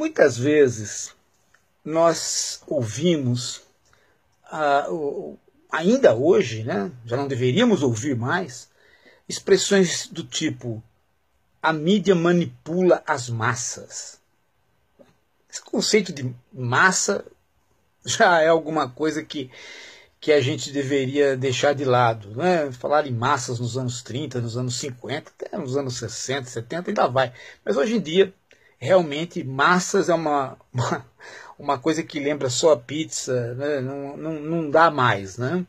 Muitas vezes nós ouvimos, ah, ainda hoje, né, já não deveríamos ouvir mais, expressões do tipo: a mídia manipula as massas. Esse conceito de massa já é alguma coisa que, que a gente deveria deixar de lado. Né? Falar em massas nos anos 30, nos anos 50, até nos anos 60, 70 ainda vai. Mas hoje em dia realmente massas é uma, uma, uma coisa que lembra só a pizza, né? não, não, não dá mais. Né?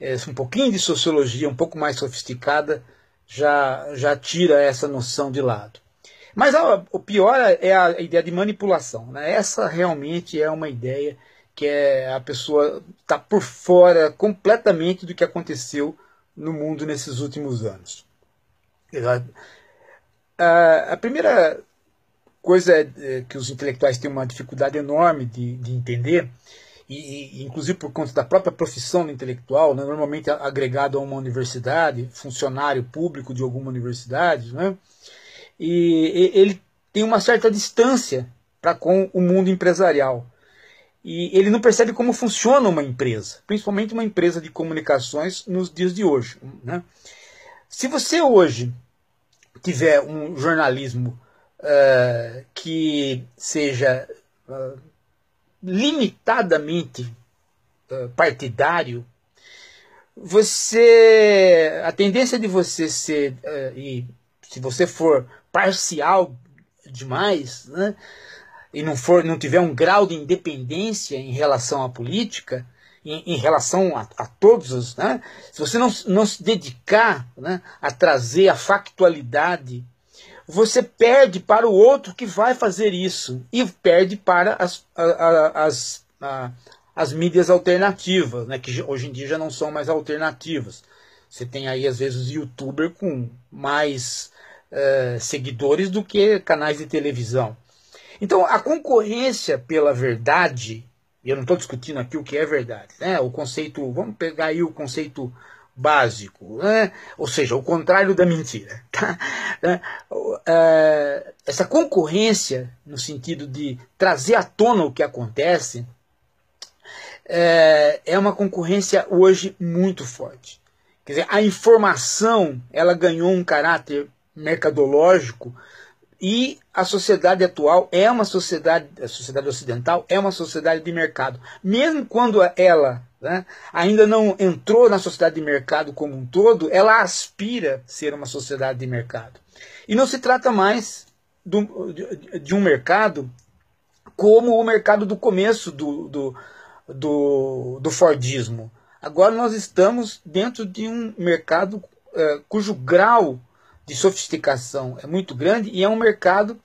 É, um pouquinho de sociologia, um pouco mais sofisticada, já, já tira essa noção de lado. Mas a, o pior é a ideia de manipulação. Né? Essa realmente é uma ideia que é a pessoa está por fora completamente do que aconteceu no mundo nesses últimos anos. A, ah, a primeira coisa é, é, que os intelectuais têm uma dificuldade enorme de, de entender, e, e, inclusive por conta da própria profissão do intelectual, né, normalmente agregado a uma universidade, funcionário público de alguma universidade, né, e, e ele tem uma certa distância para com o mundo empresarial. E ele não percebe como funciona uma empresa, principalmente uma empresa de comunicações nos dias de hoje. Né? Se você hoje tiver um jornalismo uh, que seja uh, limitadamente ah, partidário, você a tendência de você ser eh, e se você for parcial demais, né, e não for não tiver um grau de independência em relação à política, em, em relação a, a, todos os, né, se você não, não se dedicar né, a trazer a factualidade você perde para o outro que vai fazer isso e perde para as, a, a, as, a, as mídias alternativas, né, que hoje em dia já não são mais alternativas. Você tem aí, às vezes, youtuber com mais é, seguidores do que canais de televisão. Então, a concorrência pela verdade, e eu não estou discutindo aqui o que é verdade, né? O conceito, vamos pegar aí o conceito básico, né? ou seja, o contrário da mentira. Tá? Né? É, essa concorrência, no sentido de trazer à tona o que acontece, é, é uma concorrência hoje muito forte. Quer dizer, a informação ela ganhou um caráter mercadológico e a sociedade atual é uma sociedade, a sociedade ocidental é uma sociedade de mercado. Mesmo quando ela né, ainda não entrou na sociedade de mercado como um todo, ela aspira a ser uma sociedade de mercado. E não se trata mais do, de, de, um mercado como o mercado do começo do, do, do, do Fordismo. Agora nós estamos dentro de um mercado é, cujo grau de sofisticação é muito grande e é um mercado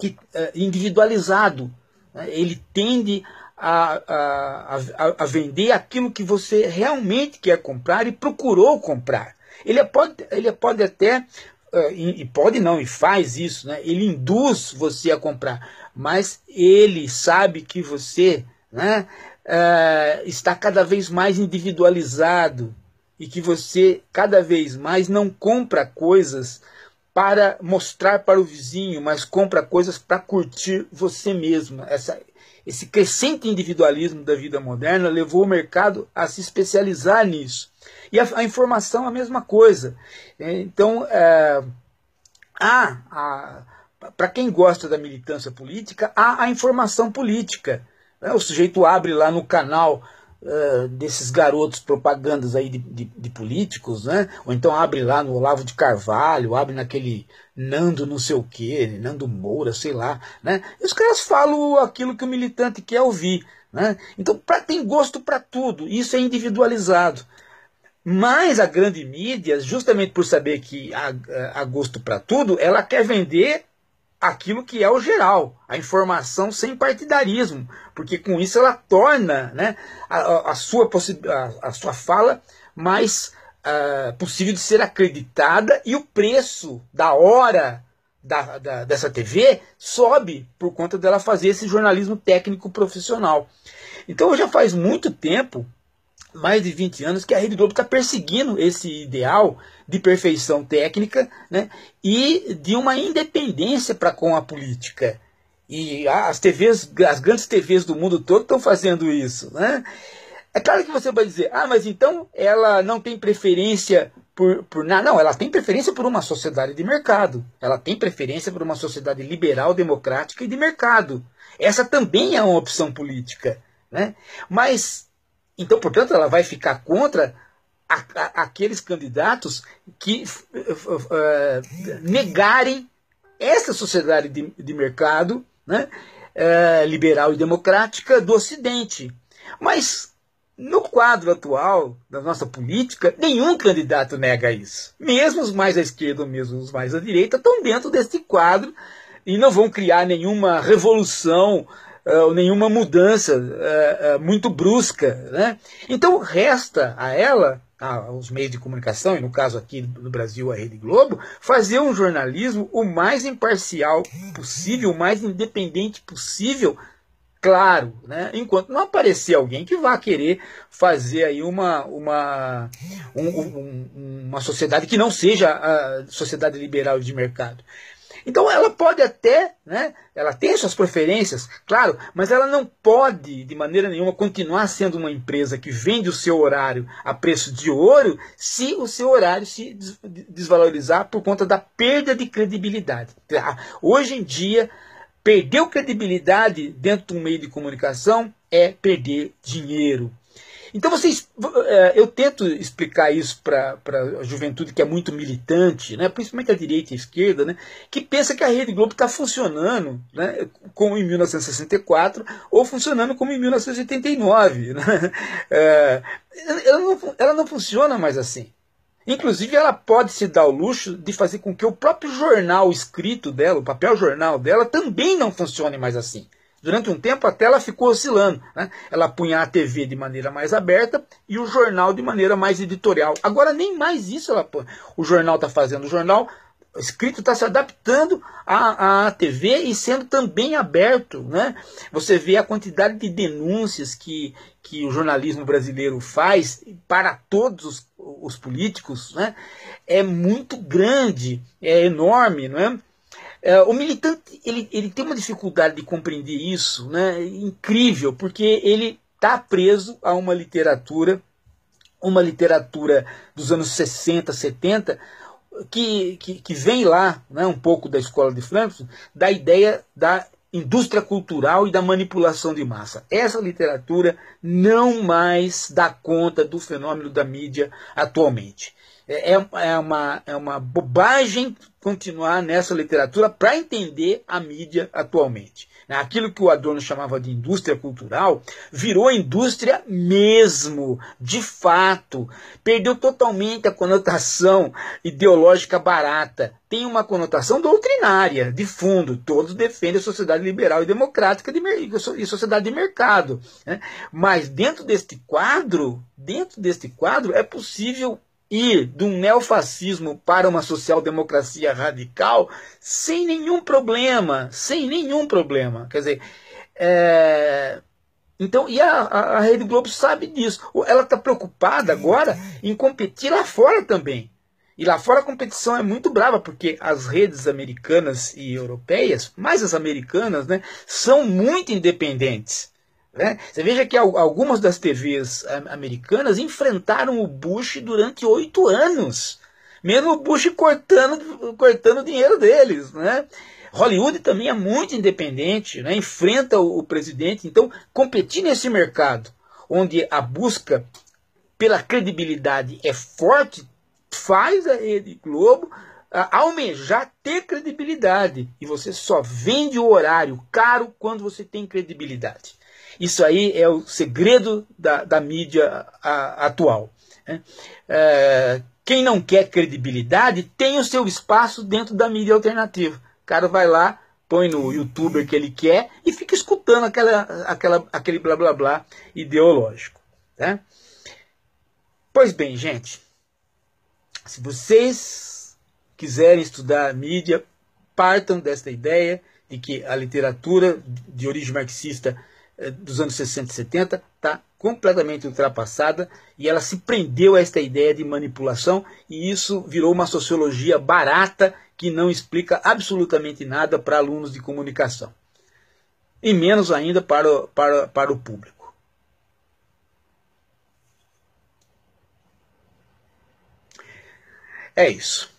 que, é, individualizado. Né? Ele tende a, a, a, a, vender aquilo que você realmente quer comprar e procurou comprar. Ele é, pode, ele é, pode até, uh, e, pode não, e faz isso, né? ele induz você a comprar, mas ele sabe que você né, uh, está cada vez mais individualizado, e que você cada vez mais não compra coisas para mostrar para o vizinho, mas compra coisas para curtir você mesmo. Essa, esse crescente individualismo da vida moderna levou o mercado a se especializar nisso. E a, a informação é a mesma coisa. Né? Então, é, há, para quem gosta da militância política, há a informação política. Né? O sujeito abre lá no canal eh, desses garotos propagandas aí de, de, de, políticos, né? Ou então abre lá no Olavo de Carvalho, abre naquele Nando não sei o que, Nando Moura, sei lá, né? E os caras falam aquilo que o militante quer ouvir, né? Então pra, tem gosto para tudo, isso é individualizado. Mas a grande mídia, justamente por saber que há, eh, há gosto para tudo, ela quer vender aquilo que é o geral, a informação sem partidarismo, porque com isso ela torna né, a, a sua a, a, sua fala mais uh, possível de ser acreditada e o preço da hora da, da, dessa TV sobe por conta dela fazer esse jornalismo técnico profissional. Então já faz muito tempo mais de 20 anos que a Rede Globo está perseguindo esse ideal de perfeição técnica né, e de uma independência para com a política. E as TVs, as grandes TVs do mundo todo estão fazendo isso. Né? É claro que você vai dizer, ah, mas então ela não tem preferência por, por nada. Não, ela tem preferência por uma sociedade de mercado. Ela tem preferência por uma sociedade liberal, democrática e de mercado. Essa também é uma opção política. Né? Mas então, portanto, ela vai ficar contra a, a, aqueles candidatos que uh, negarem essa sociedade de, de mercado né, uh, liberal e democrática do Ocidente. Mas no quadro atual da nossa política, nenhum candidato nega isso. Mesmo os mais à esquerda, mesmo os mais à direita, estão dentro deste quadro e não vão criar nenhuma revolução eh, ou nenhuma mudança eh, eh, muito brusca. Né? Então, resta a ela, aos meios de comunicação, e no caso aqui no Brasil a Rede Globo, fazer um jornalismo o mais imparcial possível, o mais independente possível, claro, né? enquanto não aparecer alguém que vá querer fazer aí uma, uma, um, um, uma sociedade que não seja a sociedade liberal de mercado. Então ela pode até, né, ela tem suas preferências, claro, mas ela não pode de maneira nenhuma continuar sendo uma empresa que vende o seu horário a preço de ouro se o seu horário se desvalorizar por conta da perda de credibilidade. Hoje em dia, perder credibilidade dentro do meio de comunicação é perder dinheiro, então vocês, é, eu tento explicar isso para a juventude que é muito militante, né, principalmente a direita e a esquerda, né, que pensa que a Rede Globo está funcionando né, como em 1964 ou funcionando como em 1989. Né? É, ela, não, ela não funciona mais assim. Inclusive, ela pode se dar o luxo de fazer com que o próprio jornal escrito dela, o papel jornal dela, também não funcione mais assim. Durante um tempo a tela ficou oscilando. Né? Ela punha a TV de maneira mais aberta e o jornal de maneira mais editorial. Agora nem mais isso ela põe. O jornal está fazendo. O jornal escrito está se adaptando à, à TV e sendo também aberto. Né? Você vê a quantidade de denúncias que, que o jornalismo brasileiro faz para todos os, os políticos né? é muito grande, é enorme. Não é? É, o militante ele, ele tem uma dificuldade de compreender isso, né? Incrível, porque ele está preso a uma literatura, uma literatura dos anos 60, 70, que, que, que vem lá, né, um pouco da escola de Frankfurt, da ideia da indústria cultural e da manipulação de massa. Essa literatura não mais dá conta do fenômeno da mídia atualmente. É, é, é, uma, é uma bobagem continuar nessa literatura para entender a mídia atualmente. Né, aquilo que o Adorno chamava de indústria cultural virou indústria mesmo, de fato. Perdeu totalmente a conotação ideológica barata. Tem uma conotação doutrinária, de fundo. Todos defendem a sociedade liberal e democrática de e sociedade de mercado. Né? Mas dentro deste quadro, dentro deste quadro, é possível ir de um neofascismo para uma social-democracia radical sem nenhum problema, sem nenhum problema. Quer dizer, é... então, e a, a, Rede Globo sabe disso. Ela está preocupada agora em competir lá fora também. E lá fora a competição é muito brava, porque as redes americanas e europeias, mais as americanas, né, são muito independentes. Né? Você veja que algumas das TVs americanas enfrentaram o Bush durante oito anos, mesmo o Bush cortando, cortando o dinheiro deles. Né? Hollywood também é muito independente, né? enfrenta o presidente. Então, competir nesse mercado onde a busca pela credibilidade é forte, faz a Rede Globo ah, almejar ter credibilidade. E você só vende o horário caro quando você tem credibilidade. Isso aí é o segredo da, da mídia a, atual. Né? É, quem não quer credibilidade tem o seu espaço dentro da mídia alternativa. O cara vai lá, põe no youtuber que ele quer e fica escutando aquela, aquela, aquele blá blá blá ideológico. Né? Pois bem, gente, se vocês quiserem estudar a mídia, partam desta ideia de que a literatura de origem marxista eh, dos anos 60 e 70 está completamente ultrapassada e ela se prendeu a esta ideia de manipulação e isso virou uma sociologia barata que não explica absolutamente nada para alunos de comunicação e menos ainda para, o, para, para o público. É isso.